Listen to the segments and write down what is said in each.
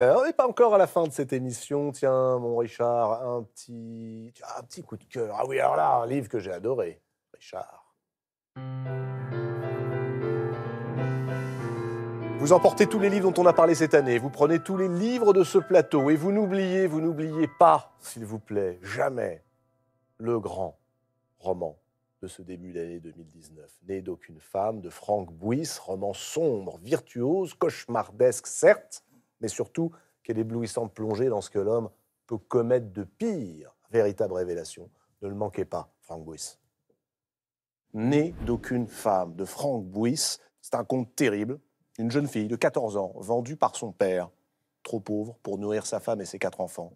Euh, on n'est pas encore à la fin de cette émission. Tiens, mon Richard, un petit, un petit coup de cœur. Ah oui, alors là, un livre que j'ai adoré, Richard. Vous emportez tous les livres dont on a parlé cette année, vous prenez tous les livres de ce plateau et vous n'oubliez, vous n'oubliez pas, s'il vous plaît, jamais le grand roman de ce début d'année 2019, né d'aucune femme, de Franck Bouys, roman sombre, virtuose, cauchemardesque certes, mais surtout quelle éblouissante plongée dans ce que l'homme peut commettre de pire. Véritable révélation. Ne le manquez pas, Frank Buis. Né d'aucune femme, de Frank Buis, c'est un conte terrible. Une jeune fille de 14 ans, vendue par son père, trop pauvre pour nourrir sa femme et ses quatre enfants.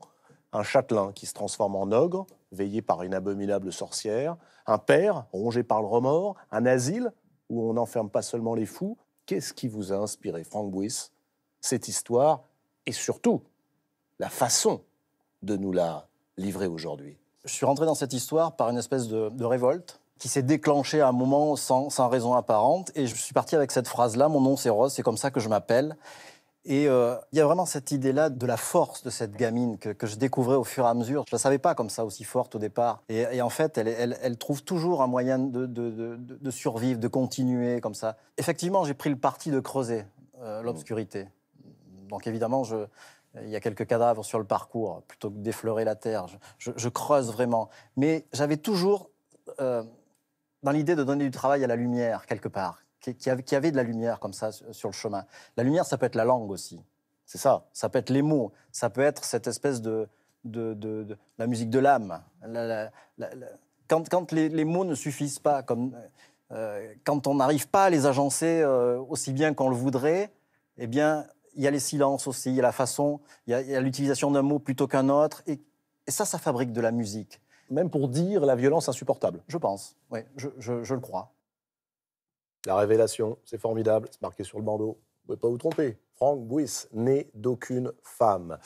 Un châtelain qui se transforme en ogre, veillé par une abominable sorcière. Un père rongé par le remords. Un asile où on n'enferme pas seulement les fous. Qu'est-ce qui vous a inspiré, Frank Buis cette histoire et surtout la façon de nous la livrer aujourd'hui. Je suis rentré dans cette histoire par une espèce de, révolte qui s'est déclenchée à un moment sans, raison apparente. Et je suis parti avec cette phrase-là, mon nom c'est Rose, c'est comme ça que je m'appelle. Et euh, il y a vraiment cette idée-là de la force de cette gamine que, je découvrais au fur et à mesure. Je ne la savais pas comme ça aussi forte au départ. Et, en fait, elle, trouve toujours un moyen de, survivre, de continuer comme ça. Effectivement, j'ai pris le parti de creuser euh, mm. l'obscurité. Donc évidemment, je, il y a quelques cadavres sur le parcours, plutôt que d'effleurer la terre, je, creuse vraiment. Mais j'avais toujours euh, dans l'idée de donner du travail à la lumière, quelque part, qui, avait, de la lumière comme ça sur le chemin. La lumière, ça peut être la langue aussi, c'est ça, ça peut être les mots, ça peut être cette espèce de, de, la musique de l'âme. quand, quand les, mots ne suffisent pas, comme, euh, quand on n'arrive pas à les agencer euh, aussi bien qu'on le voudrait, eh bien, il y a les silences aussi, il y a la façon, il y a, l'utilisation d'un mot plutôt qu'un autre. Et, ça, ça fabrique de la musique. Même pour dire la violence insupportable. Je pense, oui, je, le crois. La révélation, c'est formidable, c'est marqué sur le bandeau. Vous ne pouvez pas vous tromper. Frank Buis, né d'aucune femme.